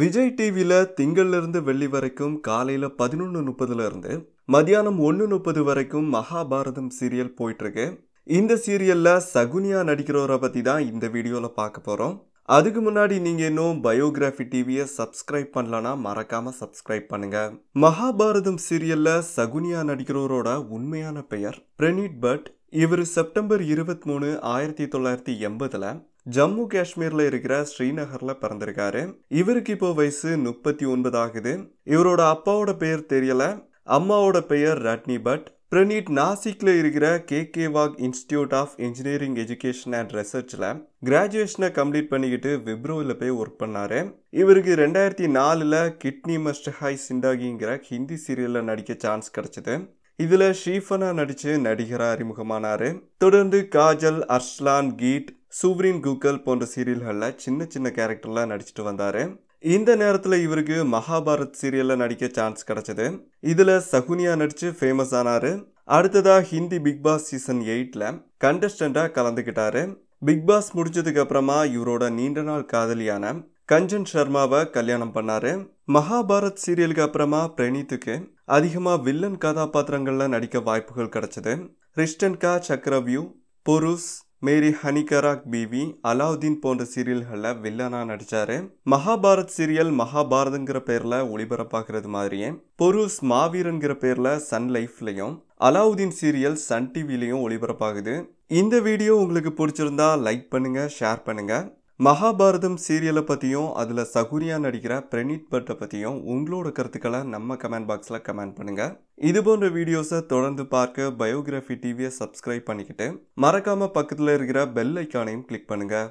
விஜய் டிவியில் திங்கள்லேருந்து வெள்ளி வரைக்கும் காலையில் பதினொன்று முப்பதுலேருந்து மதியானம் ஒன்று முப்பது வரைக்கும் மகாபாரதம் சீரியல் போயிட்டுருக்கு இந்த சீரியலில் சகுனியா நடிக்கிறவரை பற்றி தான் இந்த வீடியோவில் பார்க்க போகிறோம் அதுக்கு முன்னாடி நீங்கள் இன்னும் பயோகிராஃபி டிவியை சப்ஸ்கிரைப் பண்ணலன்னா மறக்காமல் சப்ஸ்கிரைப் பண்ணுங்கள் மகாபாரதம் சீரியலில் சகுனியா நடிக்கிறவரோட உண்மையான பெயர் பிரனீட் பட் இவர் செப்டம்பர் இருபத்தி மூணு ஆயிரத்தி தொள்ளாயிரத்தி எண்பதில் ஜம்மு காஷ்மீரில் இருக்கிற ஸ்ரீநகரில் பிறந்திருக்காரு இவருக்கு இப்போ வயசு முப்பத்தி ஒன்பது ஆகுது இவரோட அப்பாவோட பெயர் தெரியல அம்மாவோட பெயர் ரட்னி பட் பிரனீட் நாசிக்கில் இருக்கிற K K Wagh institute of engineering education and ரிசர்ச்ல கிராஜுவேஷனை கம்ப்ளீட் பண்ணிக்கிட்டு விப்ரோவில் போய் ஒர்க் பண்ணார் இவருக்கு ரெண்டாயிரத்தி நாலில் கிட்னி மஸ்ட் ஹாய் சிண்டாகிங்கிற ஹிந்தி சீரியலில் நடிக்க சான்ஸ் கிடச்சிது இதில் ஷீஃபனா நடித்து நடிகராக அறிமுகமானாரு தொடர்ந்து காஜல் அர்ஸ்லான் கீட் சூவ்ரீன் கூக்கல் போன்ற சீரியல்களில் சின்ன சின்ன கேரக்டர்லாம் நடிச்சிட்டு வந்தார் இந்த நேரத்தில் இவருக்கு மகாபாரத் சீரியலில் நடிக்க சான்ஸ் கிடச்சிது இதில் சகுனியா நடித்து ஃபேமஸ் ஆனார் அடுத்ததாக ஹிந்தி பிக் பாஸ் சீசன் எயிட்டில் கண்டஸ்டண்ட்டாக கலந்துக்கிட்டாரு பிக் பாஸ் முடிச்சதுக்கு அப்புறமா இவரோட நீண்ட நாள் காதலியான கஞ்சன் சர்மாவை கல்யாணம் பண்ணார் மகாபாரத் சீரியலுக்கு அப்புறமா பிரணீத்துக்கு அதிகமாக வில்லன் கதாபாத்திரங்களில் நடிக்க வாய்ப்புகள் கிடச்சிது ரிஷ்டன்கா சக்கரவியூ பொருஸ் மேரி ஹனிகராக் பிவி அலாவுதீன் போன்ற சீரியல்களில் வில்லனாக நடித்தார் மகாபாரத் சீரியல் மகாபாரதங்கிற பேரில் ஒளிபரப்பாகிறது மாதிரியே பொருஸ் மாவீரன்கிற பேரில் சன் லைஃப்லையும் அலாவுதீன் சீரியல் சன் டிவிலையும் ஒளிபரப்பாகுது இந்த வீடியோ உங்களுக்கு பிடிச்சிருந்தா லைக் பண்ணுங்கள் ஷேர் பண்ணுங்கள் மகாபாரதம் சீரியலை பற்றியும் அதில் சகுரியாக நடிக்கிற பிரனீத் பட்டை பற்றியும் உங்களோட கருத்துக்களை நம்ம கமெண்ட் பாக்ஸில் கமெண்ட் பண்ணுங்கள் இது போன்ற வீடியோஸை தொடர்ந்து பார்க்க பயோகிராஃபி டிவியை சப்ஸ்கிரைப் பண்ணிக்கிட்டு மறக்காமல் பக்கத்தில் இருக்கிற பெல் ஐக்கானையும் கிளிக் பண்ணுங்கள்